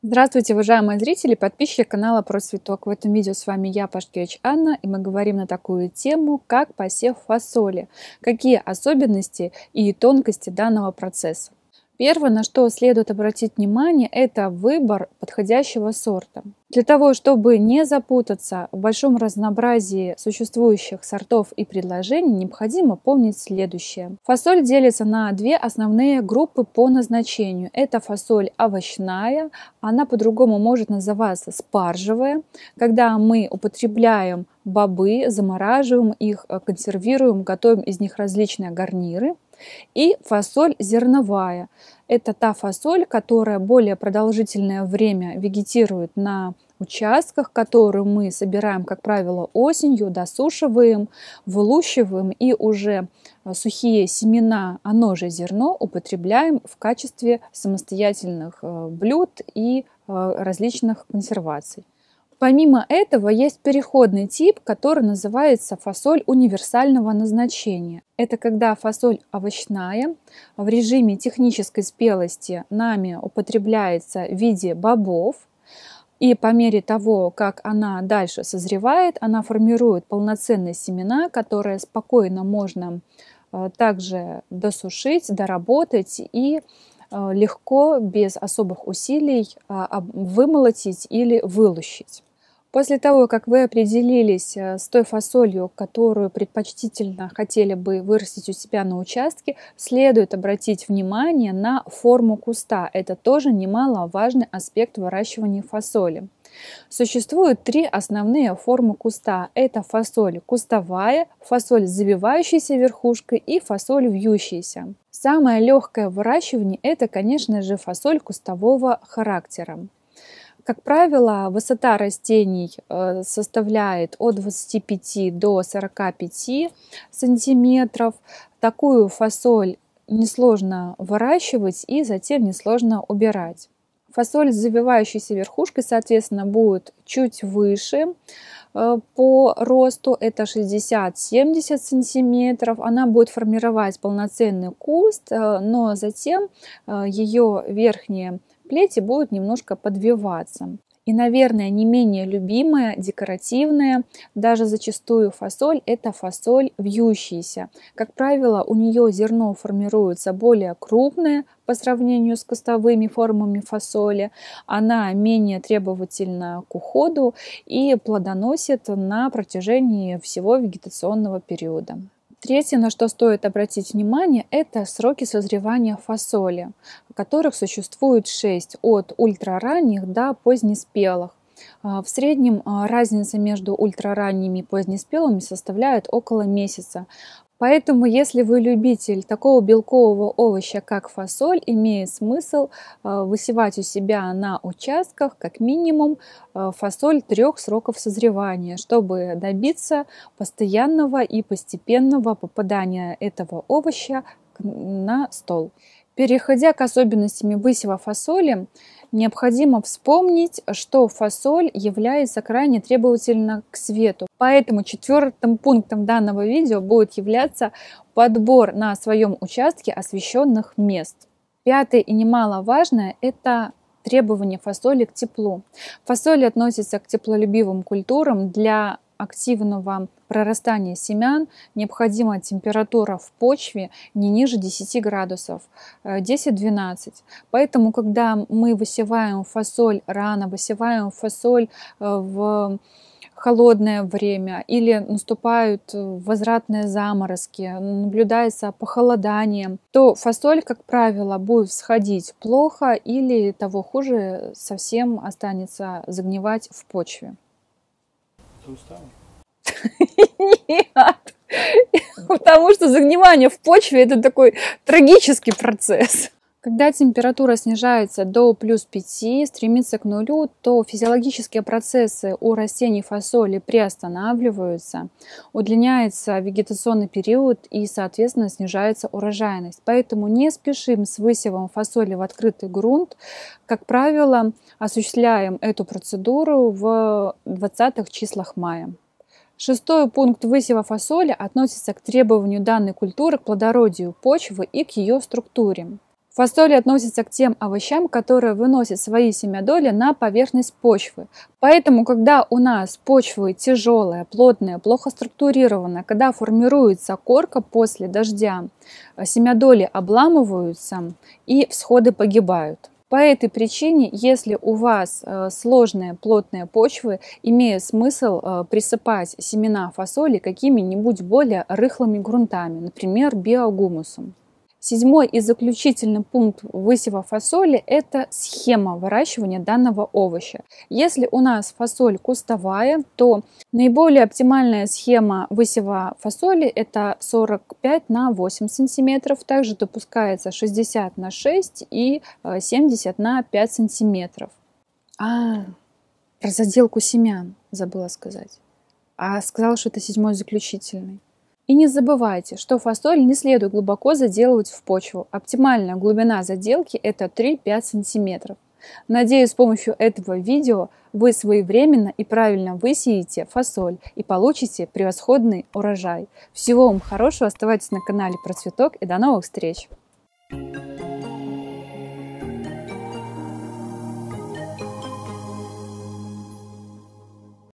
Здравствуйте, уважаемые зрители подписчики канала Про Цветок. В этом видео с вами я, Пашкевич Анна, и мы говорим на такую тему, как посев фасоли. Какие особенности и тонкости данного процесса? Первое, на что следует обратить внимание, это выбор подходящего сорта. Для того, чтобы не запутаться в большом разнообразии существующих сортов и предложений, необходимо помнить следующее. Фасоль делится на две основные группы по назначению. Это фасоль овощная, она по-другому может называться спаржевая. Когда мы употребляем бобы, замораживаем их, э, консервируем, готовим из них различные гарниры. И фасоль зерновая. Это та фасоль, которая более продолжительное время вегетирует на участках, которые мы собираем, как правило, осенью, досушиваем, вылущиваем и уже э, сухие семена, оно же зерно, употребляем в качестве самостоятельных э, блюд и э, различных консерваций. Помимо этого есть переходный тип, который называется фасоль универсального назначения. Это когда фасоль овощная в режиме технической спелости нами употребляется в виде бобов, и по мере того, как она дальше созревает, она формирует полноценные семена, которые спокойно можно э, также досушить, доработать и э, легко, без особых усилий, а, вымолотить или вылущить. После того, как вы определились э, с той фасолью, которую предпочтительно хотели бы вырастить у себя на участке, следует обратить внимание на форму куста. Это тоже немаловажный аспект выращивания фасоли. Существуют три основные формы куста. Это фасоль кустовая, фасоль с завивающейся верхушкой и фасоль вьющаяся. Самое легкое выращивание – это, конечно же, фасоль кустового характера. Как правило, высота растений э, составляет от 25 до 45 сантиметров. Такую фасоль несложно выращивать и затем несложно убирать. Фасоль с завивающейся верхушкой, соответственно, будет чуть выше э, по росту, это 60-70 сантиметров. Она будет формировать полноценный куст, э, но затем ее верхние плети будут немножко подвиваться. И, наверное, не менее любимая, декоративная, даже зачастую фасоль, это фасоль вьющаяся. Как правило, у нее зерно формируется более крупное по сравнению с костовыми формами фасоли. Она менее требовательна к уходу и плодоносит на протяжении всего вегетационного периода. Третье, на что стоит обратить внимание, это сроки созревания фасоли, которых существует 6, от ультраранних до позднеспелых. А, в среднем а, разница между ультраранними и позднеспелыми составляет около месяца. Поэтому, если вы любитель такого белкового овоща, как фасоль, имеет смысл э, высевать у себя на участках как минимум э, фасоль трех сроков созревания, чтобы добиться постоянного и постепенного попадания этого овоща на стол. Переходя к особенностям высева фасоли, необходимо вспомнить, что фасоль является крайне требовательна к свету. Поэтому четвертым пунктом данного видео будет являться подбор на своем участке освещенных мест. Пятое и немаловажное – это требования фасоли к теплу. Фасоль относится к теплолюбивым культурам. Для активного прорастания семян необходима температура в почве не ниже 10 градусов, 10-12. Э, Поэтому, когда мы высеваем фасоль рано, высеваем фасоль э, в холодное время или наступают э, возвратные заморозки, наблюдается похолодание, то фасоль, как правило, будет сходить плохо или того хуже, совсем останется загнивать в почве. Ты устала? Нет. Потому что загнивание в почве это такой трагический процесс. Когда температура снижается до плюс 5, стремится к нулю, то физиологические процессы у растений фасоли приостанавливаются, удлиняется вегетационный период и, соответственно, снижается урожайность. Поэтому не спешим с высевом фасоли в открытый грунт. Как правило, осуществляем эту процедуру в 20-х числах мая. Шестой пункт высева фасоли относится к требованию данной культуры к плодородию почвы и к ее структуре. Фасоли относится к тем овощам, которые выносят свои семядоли на поверхность почвы. Поэтому, когда у нас почва тяжелая, плотная, плохо структурированная, когда формируется корка после дождя, э, семядоли обламываются и всходы погибают. По этой причине, если у вас э, сложные плотные почвы, имеет смысл э, присыпать семена фасоли какими-нибудь более рыхлыми грунтами, например, биогумусом. Седьмой и заключительный пункт высева фасоли – это схема выращивания данного овоща. Если у нас фасоль кустовая, то наиболее оптимальная схема высева фасоли – это 45 на 8 сантиметров. Также допускается 60 на 6 и 70 э, на 5 сантиметров. А, про заделку семян забыла сказать. А сказала, что это седьмой заключительный. И не забывайте, что фасоль не следует глубоко заделывать в почву. Оптимальная глубина заделки это 3-5 см. Надеюсь, с помощью этого видео вы своевременно и правильно высеете фасоль и получите превосходный урожай. Всего вам хорошего, оставайтесь на канале Процветок и до новых встреч! Thank you.